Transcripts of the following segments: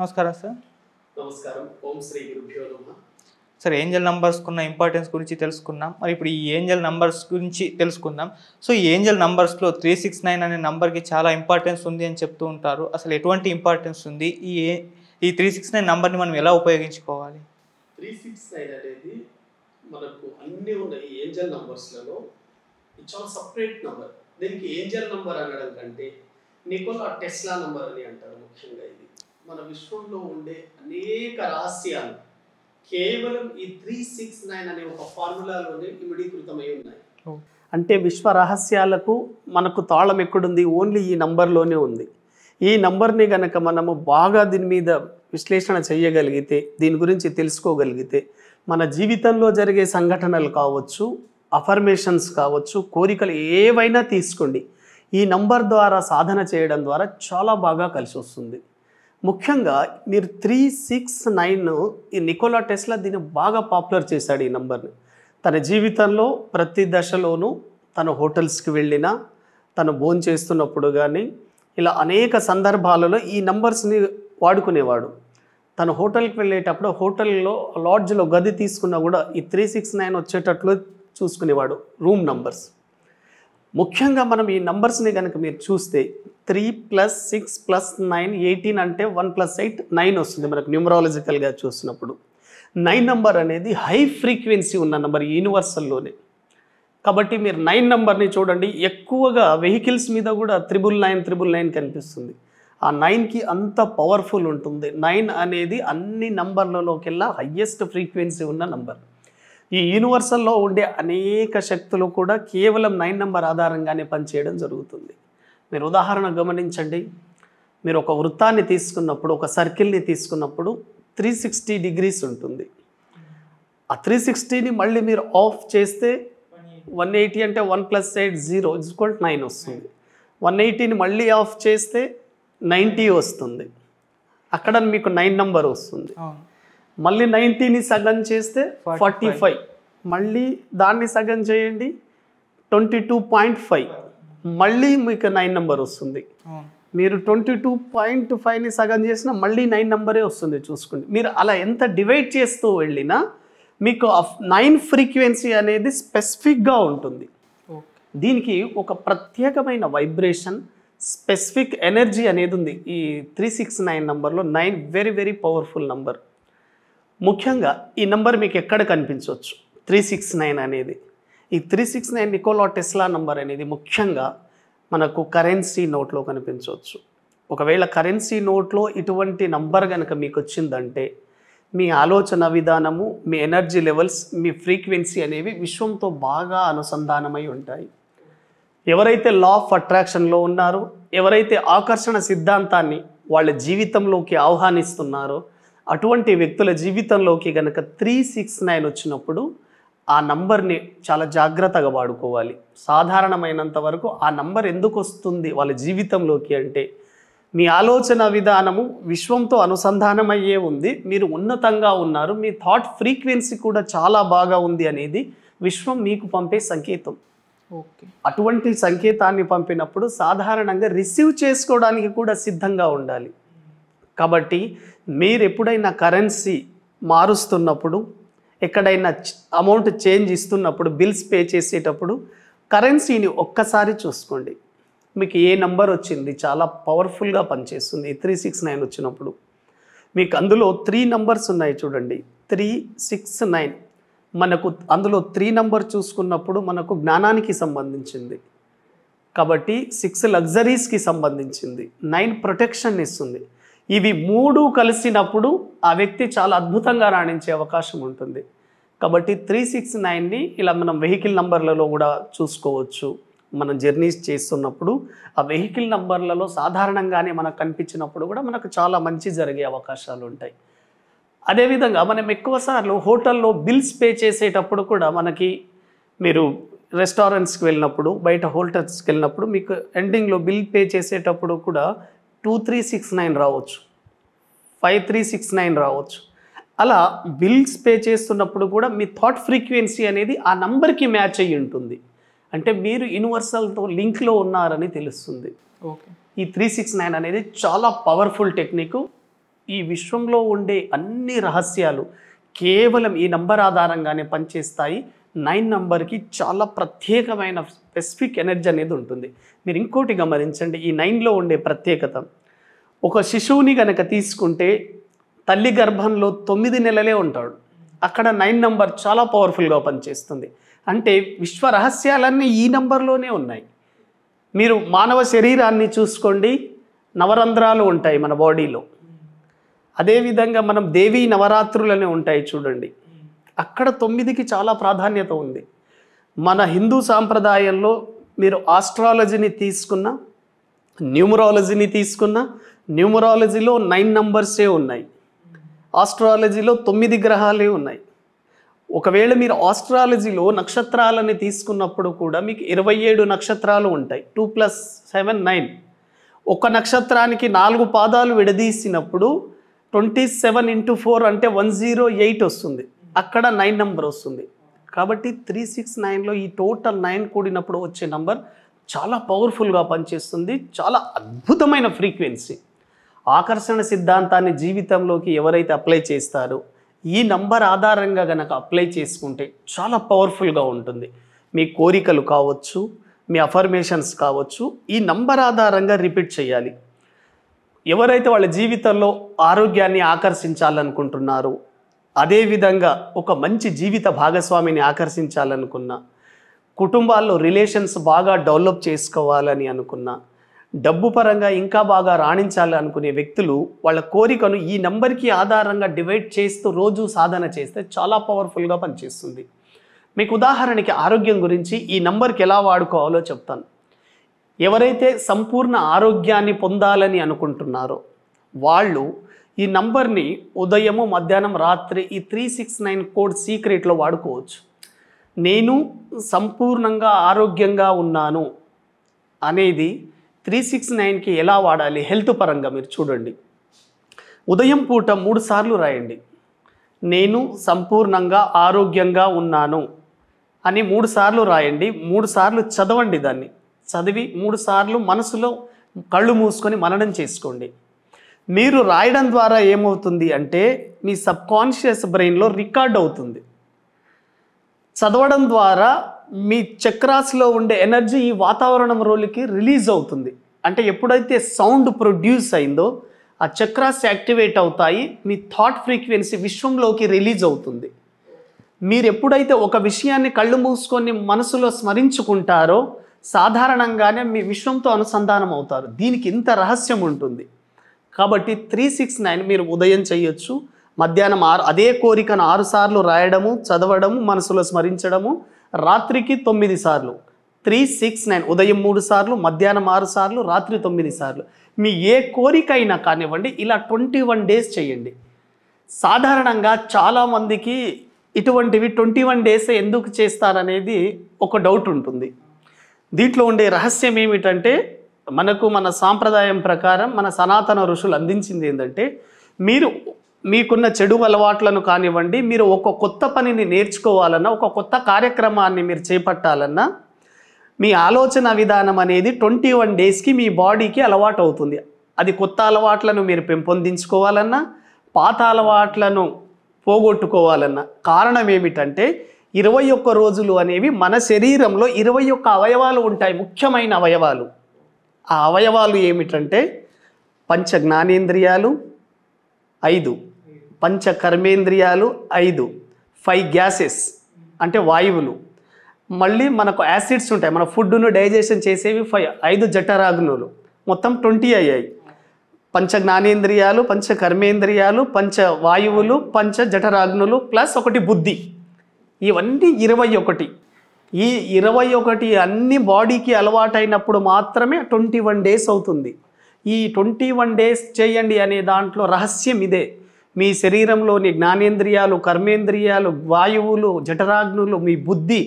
నమస్కారం సార్ నమస్కారం ఓం శ్రీ గురుభ్యో నమ సార్ ఏంజల్ నంబర్స్కి ఉన్న ఇంపార్టెన్స్ గురించి తెలుసుకున్నాం మరి ఇప్పుడు ఈ ఏంజల్ నంబర్స్ గురించి తెలుసుకుందాం సో ఈ ఏంజల్ నంబర్స్లో త్రీ సిక్స్ నైన్ అనే నంబర్కి చాలా ఇంపార్టెన్స్ ఉంది అని చెప్తూ ఉంటారు అసలు ఎటువంటి ఇంపార్టెన్స్ ఉంది ఈ ఈ త్రీ సిక్స్ నైన్ నంబర్ని మనం ఎలా ఉపయోగించుకోవాలి త్రీ సిక్స్ నైన్ అనేది మనకు అన్నీ ఉన్న ఈ ఏంజల్ నంబర్స్లలో చాలా సపరేట్ నంబర్ దీనికి ఏంజల్ నంబర్ అనడం కంటే నికోలా టెస్లా నంబర్ అని అంటారు ముఖ్యంగా ఇది మన విశ్వంలో ఉండే అనేక రహస్యాలు కేవలం ఈ త్రీ సిక్స్ నైన్ అనే ఒక ఫార్ములాలోనే ఇమిడీకృతమై ఉన్నాయి అంటే విశ్వ రహస్యాలకు మనకు తాళం ఎక్కడుంది ఓన్లీ ఈ నంబర్లోనే ఉంది ఈ నంబర్ని గనక మనము బాగా దీని మీద విశ్లేషణ చేయగలిగితే దీని గురించి తెలుసుకోగలిగితే మన జీవితంలో జరిగే సంఘటనలు కావచ్చు అఫర్మేషన్స్ కావచ్చు కోరికలు ఏవైనా తీసుకోండి ఈ నంబర్ ద్వారా సాధన చేయడం ద్వారా చాలా బాగా కలిసి వస్తుంది ముఖ్యంగా మీరు త్రీ సిక్స్ నైన్ ఈ నికోలా టెస్ట్లో దీన్ని బాగా పాపులర్ చేశాడు ఈ నంబర్ని తన జీవితంలో ప్రతి దశలోనూ తన హోటల్స్కి వెళ్ళినా తను భోన్ చేస్తున్నప్పుడు కానీ ఇలా అనేక సందర్భాలలో ఈ నంబర్స్ని వాడుకునేవాడు తన హోటల్కి వెళ్ళేటప్పుడు హోటల్లో లాడ్జ్లో గది తీసుకున్నా కూడా ఈ త్రీ సిక్స్ నైన్ వచ్చేటట్లు చూసుకునేవాడు రూమ్ నంబర్స్ ముఖ్యంగా మనం ఈ నంబర్స్ని కనుక మీరు చూస్తే three plus six plus nine eighteen అంటే వన్ ప్లస్ ఎయిట్ నైన్ వస్తుంది మనకు న్యూమరాలజికల్గా చూసినప్పుడు నైన్ నెంబర్ అనేది హై ఫ్రీక్వెన్సీ ఉన్న నెంబర్ యూనివర్సల్లోనే కాబట్టి మీరు నైన్ నెంబర్ని చూడండి ఎక్కువగా వెహికల్స్ మీద కూడా త్రిబుల్ నైన్ త్రిబుల్ నైన్ కనిపిస్తుంది ఆ నైన్కి అంత పవర్ఫుల్ ఉంటుంది నైన్ అనేది అన్ని నంబర్లలోకెల్లా హయ్యెస్ట్ ఫ్రీక్వెన్సీ ఉన్న నంబర్ ఈ యూనివర్సల్లో ఉండే అనేక శక్తులు కూడా కేవలం నైన్ నెంబర్ ఆధారంగానే పనిచేయడం జరుగుతుంది మీరు ఉదాహరణ గమనించండి మీరు ఒక వృత్తాన్ని తీసుకున్నప్పుడు ఒక సర్కిల్ని తీసుకున్నప్పుడు త్రీ సిక్స్టీ డిగ్రీస్ ఉంటుంది ఆ త్రీ సిక్స్టీని మళ్ళీ మీరు ఆఫ్ చేస్తే వన్ ఎయిటీ అంటే one plus eight zero equal nine వస్తుంది వన్ ఎయిటీని మళ్ళీ ఆఫ్ చేస్తే నైంటీ వస్తుంది అక్కడ మీకు నైన్ నెంబర్ వస్తుంది మళ్ళీ నైంటీని సగం చేస్తే ఫార్టీ ఫైవ్ మళ్ళీ దాన్ని సగం చేయండి ట్వంటీ టూ పాయింట్ ఫైవ్ మళ్ళీ మీకు నైన్ నెంబర్ వస్తుంది మీరు ట్వంటీ టూ పాయింట్ ఫైవ్ని సగం చేసినా మళ్ళీ నైన్ నెంబరే వస్తుంది చూసుకోండి మీరు అలా ఎంత డివైడ్ చేస్తూ వెళ్ళినా మీకు నైన్ ఫ్రీక్వెన్సీ అనేది స్పెసిఫిక్గా ఉంటుంది దీనికి ఒక ప్రత్యేకమైన వైబ్రేషన్ స్పెసిఫిక్ ఎనర్జీ అనేది ఉంది ఈ త్రీ సిక్స్ నైన్ నెంబర్లో nine very very powerful number ముఖ్యంగా ఈ నెంబర్ మీకు ఎక్కడ కనిపించవచ్చు త్రీ సిక్స్ నైన్ అనేది ఈ three six nine Nikola Tesla number అనేది ముఖ్యంగా మనకు కరెన్సీ నోట్లో కనిపించవచ్చు ఒకవేళ కరెన్సీ నోట్లో ఇటువంటి నంబర్ కనుక మీకు వచ్చిందంటే మీ ఆలోచన విధానము మీ ఎనర్జీ లెవెల్స్ మీ ఫ్రీక్వెన్సీ అనేవి విశ్వంతో బాగా అనుసంధానమై ఉంటాయి ఎవరైతే లా ఆఫ్ అట్రాక్షన్లో ఉన్నారో ఎవరైతే ఆకర్షణ సిద్ధాంతాన్ని వాళ్ళ జీవితంలోకి ఆహ్వానిస్తున్నారో అటువంటి వ్యక్తుల జీవితంలోకి కనుక త్రీ సిక్స్ నైన్ వచ్చినప్పుడు ఆ నంబర్ని చాలా జాగ్రత్తగా వాడుకోవాలి సాధారణమైనంత వరకు ఆ నంబర్ ఎందుకు వస్తుంది వాళ్ళ జీవితంలోకి అంటే మీ ఆలోచన విధానము విశ్వంతో అనుసంధానమయ్యే ఉంది మీరు ఉన్నతంగా ఉన్నారు మీ థాట్ ఫ్రీక్వెన్సీ కూడా చాలా బాగా ఉంది అనేది విశ్వం మీకు పంపే సంకేతం ఓకే అటువంటి సంకేతాన్ని పంపినప్పుడు సాధారణంగా రిసీవ్ చేసుకోవడానికి కూడా సిద్ధంగా ఉండాలి కాబట్టి మీరు ఎప్పుడైనా కరెన్సీ మారుస్తున్నప్పుడు ఎక్కడైనా అమౌంట్ చేంజ్ ఇస్తున్నప్పుడు బిల్స్ పే చేసేటప్పుడు కరెన్సీని ఒక్కసారి చూసుకోండి మీకు ఏ నంబర్ వచ్చింది చాలా పవర్ఫుల్గా పనిచేస్తుంది త్రీ సిక్స్ నైన్ వచ్చినప్పుడు మీకు అందులో త్రీ నంబర్స్ ఉన్నాయి చూడండి త్రీ సిక్స్ నైన్ మనకు అందులో త్రీ నంబర్ చూసుకున్నప్పుడు మనకు జ్ఞానానికి సంబంధించింది కాబట్టి సిక్స్ లగ్జరీస్కి సంబంధించింది నైన్ ప్రొటెక్షన్ ఇస్తుంది ఇవి మూడు కలిసినప్పుడు ఆ వ్యక్తి చాలా అద్భుతంగా రాణించే అవకాశం ఉంటుంది కాబట్టి త్రీ సిక్స్ నైన్ని ఇలా మనం వెహికల్ నంబర్లలో కూడా చూసుకోవచ్చు మనం జర్నీస్ చేస్తున్నప్పుడు ఆ వెహికల్ నంబర్లలో సాధారణంగానే మనకు కనిపించినప్పుడు కూడా మనకు చాలా మంచి జరిగే అవకాశాలు ఉంటాయి అదేవిధంగా మనం ఎక్కువసార్లు హోటల్లో బిల్స్ పే చేసేటప్పుడు కూడా మనకి మీరు రెస్టారెంట్స్కి వెళ్ళినప్పుడు బయట హోటల్స్కి వెళ్ళినప్పుడు మీకు ఎండింగ్లో బిల్ పే చేసేటప్పుడు కూడా టూ త్రీ సిక్స్ నైన్ రావచ్చు ఫైవ్ త్రీ సిక్స్ నైన్ రావచ్చు అలా బిల్స్ పే చేస్తున్నప్పుడు కూడా మీ థాట్ ఫ్రీక్వెన్సీ అనేది ఆ నంబర్కి మ్యాచ్ అయ్యి ఉంటుంది అంటే మీరు యూనివర్సల్తో లింక్లో ఉన్నారని తెలుస్తుంది ఓకే ఈ త్రీ సిక్స్ నైన్ అనేది చాలా పవర్ఫుల్ టెక్నిక్ ఈ విశ్వంలో ఉండే అన్ని రహస్యాలు కేవలం ఈ నంబర్ ఆధారంగానే పనిచేస్తాయి నైన్ నంబర్కి చాలా ప్రత్యేకమైన స్పెసిఫిక్ ఎనర్జీ అనేది ఉంటుంది మీరు ఇంకోటి గమనించండి ఈ నైన్లో ఉండే ప్రత్యేకత ఒక శిశువుని కనుక తీసుకుంటే తల్లి గర్భంలో తొమ్మిది నెలలే ఉంటాడు అక్కడ నైన్ నంబర్ చాలా పవర్ఫుల్గా పనిచేస్తుంది అంటే విశ్వ రహస్యాలన్నీ ఈ నంబర్లోనే ఉన్నాయి మీరు మానవ శరీరాన్ని చూసుకోండి నవరంధ్రాలు ఉంటాయి మన బాడీలో అదేవిధంగా మనం దేవీ నవరాత్రులనే ఉంటాయి చూడండి అక్కడ తొమ్మిదికి చాలా ప్రాధాన్యత ఉంది మన హిందూ సాంప్రదాయంలో మీరు ఆస్ట్రాలజీని తీసుకున్న న్యూమరాలజీని తీసుకున్న న్యూమరాలజీలో నైన్ నంబర్సే ఉన్నాయి ఆస్ట్రాలజీలో తొమ్మిది గ్రహాలే ఉన్నాయి ఒకవేళ మీరు ఆస్ట్రాలజీలో నక్షత్రాలని తీసుకున్నప్పుడు కూడా మీకు ఇరవై ఏడు నక్షత్రాలు ఉంటాయి టూ ప్లస్ సెవెన్ నైన్ ఒక నక్షత్రానికి నాలుగు పాదాలు విడదీసినప్పుడు ట్వంటీ సెవెన్ ఇంటూ ఫోర్ అంటే వన్ జీరో ఎయిట్ వస్తుంది అక్కడ నైన్ నెంబర్ వస్తుంది కాబట్టి త్రీ సిక్స్ నైన్లో ఈ టోటల్ నైన్ కూడినప్పుడు వచ్చే నంబర్ చాలా పవర్ఫుల్గా పనిచేస్తుంది చాలా అద్భుతమైన ఫ్రీక్వెన్సీ ఆకర్షణ సిద్ధాంతాన్ని జీవితంలోకి ఎవరైతే అప్లై చేస్తారో ఈ నంబర్ ఆధారంగా గనక అప్లై చేసుకుంటే చాలా పవర్ఫుల్గా ఉంటుంది మీ కోరికలు కావచ్చు మీ అఫర్మేషన్స్ కావచ్చు ఈ నంబర్ ఆధారంగా రిపీట్ చేయాలి ఎవరైతే వాళ్ళ జీవితంలో ఆరోగ్యాన్ని ఆకర్షించాలనుకుంటున్నారో అదేవిధంగా ఒక మంచి జీవిత భాగస్వామిని ఆకర్షించాలనుకున్న కుటుంబాల్లో రిలేషన్స్ బాగా డెవలప్ చేసుకోవాలని అనుకున్న డబ్బు పరంగా ఇంకా బాగా రాణించాలి అనుకునే వ్యక్తులు వాళ్ళ కోరికను ఈ నంబర్కి ఆధారంగా డివైడ్ చేస్తూ రోజు సాధన చేస్తే చాలా పవర్ఫుల్గా పనిచేస్తుంది మీకు ఉదాహరణకి ఆరోగ్యం గురించి ఈ నంబర్కి ఎలా వాడుకోవాలో చెప్తాను ఎవరైతే సంపూర్ణ ఆరోగ్యాన్ని పొందాలని అనుకుంటున్నారో వాళ్ళు ఈ నంబర్ని ఉదయము మధ్యాహ్నం రాత్రి ఈ త్రీ సిక్స్ నైన్ కోడ్ సీక్రెట్లో వాడుకోవచ్చు నేను సంపూర్ణంగా ఆరోగ్యంగా ఉన్నాను అనేది త్రీ సిక్స్ నైన్కి ఎలా వాడాలి హెల్త్ పరంగా మీరు చూడండి ఉదయం పూట మూడు సార్లు రాయండి నేను సంపూర్ణంగా ఆరోగ్యంగా ఉన్నాను అని మూడు సార్లు రాయండి మూడు సార్లు చదవండి దాన్ని చదివి మూడు సార్లు మనసులో కళ్ళు మూసుకొని మననం చేసుకోండి మీరు రాయడం ద్వారా ఏమవుతుంది అంటే మీ సబ్కాన్షియస్ బ్రెయిన్లో రికార్డ్ అవుతుంది చదవడం ద్వారా మీ చక్రాస్లో ఉండే ఎనర్జీ ఈ వాతావరణం రోలికి రిలీజ్ అవుతుంది అంటే ఎప్పుడైతే సౌండ్ ప్రొడ్యూస్ అయిందో ఆ చక్రాస్ యాక్టివేట్ అవుతాయి మీ థాట్ ఫ్రీక్వెన్సీ విశ్వంలోకి రిలీజ్ అవుతుంది మీరు ఎప్పుడైతే ఒక విషయాన్ని కళ్ళు మూసుకొని మనసులో స్మరించుకుంటారో సాధారణంగానే మీ విశ్వంతో అనుసంధానం అవుతారు దీనికి ఇంత రహస్యం ఉంటుంది కాబట్టి త్రీ సిక్స్ నైన్ మీరు ఉదయం చేయొచ్చు మధ్యాహ్నం ఆరు అదే కోరికను ఆరుసార్లు రాయడము చదవడము మనసులో స్మరించడము రాత్రికి తొమ్మిది సార్లు త్రీ సిక్స్ నైన్ ఉదయం మూడు సార్లు మధ్యాహ్నం ఆరు సార్లు రాత్రి తొమ్మిది సార్లు మీ ఏ కోరిక అయినా కానివ్వండి ఇలా ట్వంటీ వన్ డేస్ చేయండి సాధారణంగా చాలామందికి ఇటువంటివి ట్వంటీ వన్ డేస్ ఎందుకు చేస్తారనేది ఒక డౌట్ ఉంటుంది దీంట్లో ఉండే రహస్యం ఏమిటంటే మనకు మన సాంప్రదాయం ప్రకారం మన సనాతన ఋషులు అందించింది ఏంటంటే మీరు మీకున్న చెడు అలవాట్లను కానివ్వండి మీరు ఒక కొత్త పనిని నేర్చుకోవాలన్నా ఒక కొత్త కార్యక్రమాన్ని మీరు చేపట్టాలన్నా మీ ఆలోచన విధానం అనేది ట్వంటీ వన్ డేస్కి మీ బాడీకి అలవాటు అవుతుంది అది కొత్త అలవాట్లను మీరు పెంపొందించుకోవాలన్నా పాత అలవాట్లను పోగొట్టుకోవాలన్నా కారణం ఏమిటంటే ఇరవై ఒక్క రోజులు అనేవి మన శరీరంలో ఇరవై ఒక్క అవయవాలు ఉంటాయి ముఖ్యమైన అవయవాలు ఆ అవయవాలు ఏమిటంటే పంచ జ్ఞానేంద్రియాలు ఐదు పంచ కర్మేంద్రియాలు ఐదు ఫైవ్ గ్యాసెస్ అంటే వాయువులు మళ్ళీ మనకు యాసిడ్స్ ఉంటాయి మన ఫుడ్ను డైజెషన్ చేసేవి ఫైవ్ ఐదు జఠరాగ్నులు మొత్తం ట్వంటీ అయ్యాయి పంచ జ్ఞానేంద్రియాలు పంచ కర్మేంద్రియాలు పంచ వాయువులు పంచ జఠరాగ్నులు ప్లస్ ఒకటి బుద్ధి ఇవన్నీ ఇరవై ఒకటి ఈ ఇరవై ఒకటి అన్ని బాడీకి అలవాటైనప్పుడు మాత్రమే ట్వంటీ వన్ డేస్ అవుతుంది ఈ ట్వంటీ వన్ డేస్ చేయండి అనే దాంట్లో రహస్యం ఇదే మీ శరీరంలోని జ్ఞానేంద్రియాలు కర్మేంద్రియాలు వాయువులు జఠరాగ్నులు మీ బుద్ధి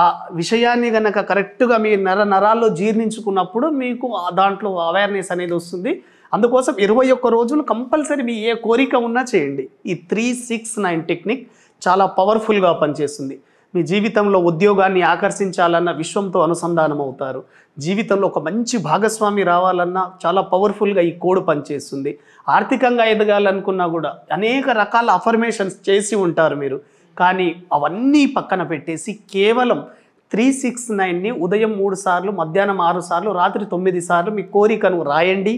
ఆ విషయాన్ని కనుక కరెక్ట్గా మీ నర నరాల్లో జీర్ణించుకున్నప్పుడు మీకు దాంట్లో అవేర్నెస్ అనేది వస్తుంది అందుకోసం ఇరవై ఒక్క రోజులు కంపల్సరీ మీ ఏ కోరిక ఉన్నా చేయండి ఈ త్రీ సిక్స్ నైన్ టెక్నిక్ చాలా పవర్ఫుల్గా పనిచేస్తుంది మీ జీవితంలో ఉద్యోగాన్ని ఆకర్షించాలన్న విశ్వంతో అనుసంధానం అవుతారు జీవితంలో ఒక మంచి భాగస్వామి రావాలన్నా చాలా పవర్ఫుల్గా ఈ కోడ్ పనిచేస్తుంది ఆర్థికంగా ఎదగాలనుకున్నా కూడా అనేక రకాల అఫర్మేషన్స్ చేసి ఉంటారు మీరు కానీ అవన్నీ పక్కన పెట్టేసి కేవలం త్రీ సిక్స్ నైన్ని ఉదయం మూడు సార్లు మధ్యాహ్నం ఆరు సార్లు రాత్రి తొమ్మిది సార్లు మీ కోరికను రాయండి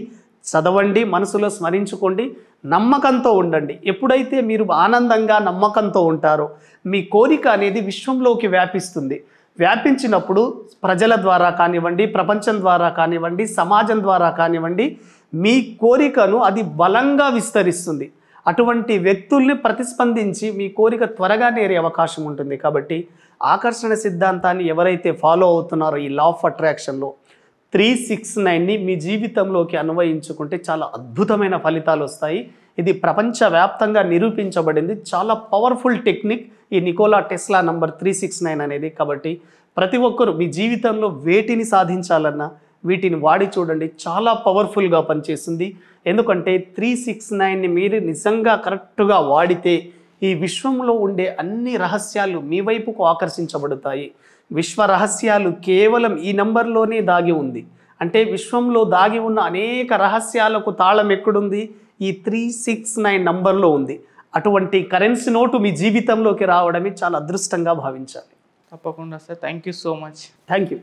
చదవండి మనసులో స్మరించుకోండి నమ్మకంతో ఉండండి ఎప్పుడైతే మీరు ఆనందంగా నమ్మకంతో ఉంటారో మీ కోరిక అనేది విశ్వంలోకి వ్యాపిస్తుంది వ్యాపించినప్పుడు ప్రజల ద్వారా కానివ్వండి ప్రపంచం ద్వారా కానివ్వండి సమాజం ద్వారా కానివ్వండి మీ కోరికను అది బలంగా విస్తరిస్తుంది అటువంటి వ్యక్తుల్ని ప్రతిస్పందించి మీ కోరిక త్వరగా నేరే అవకాశం ఉంటుంది కాబట్టి ఆకర్షణ సిద్ధాంతాన్ని ఎవరైతే ఫాలో అవుతున్నారో ఈ లా ఆఫ్ అట్రాక్షన్లో త్రీ సిక్స్ నైన్ని మీ జీవితంలోకి అన్వయించుకుంటే చాలా అద్భుతమైన ఫలితాలు వస్తాయి ఇది ప్రపంచవ్యాప్తంగా నిరూపించబడింది చాలా పవర్ఫుల్ టెక్నిక్ ఈ Nikola Tesla number three six nine అనేది కాబట్టి ప్రతి ఒక్కరు మీ జీవితంలో వేటిని సాధించాలన్నా వీటిని వాడి చూడండి చాలా పవర్ఫుల్గా పనిచేస్తుంది ఎందుకంటే త్రీ సిక్స్ నైన్ని మీరు నిజంగా కరెక్ట్గా వాడితే ఈ విశ్వంలో ఉండే అన్ని రహస్యాలు మీ వైపుకు ఆకర్షించబడతాయి విశ్వ రహస్యాలు కేవలం ఈ నంబర్లోనే దాగి ఉంది అంటే విశ్వంలో దాగి ఉన్న అనేక రహస్యాలకు తాళం ఎక్కడుంది ఈ త్రీ సిక్స్ నైన్ నంబర్లో ఉంది అటువంటి కరెన్సీ నోటు మీ జీవితంలోకి రావడమే చాలా అదృష్టంగా భావించాలి తప్పకుండా sir thank you so much thank you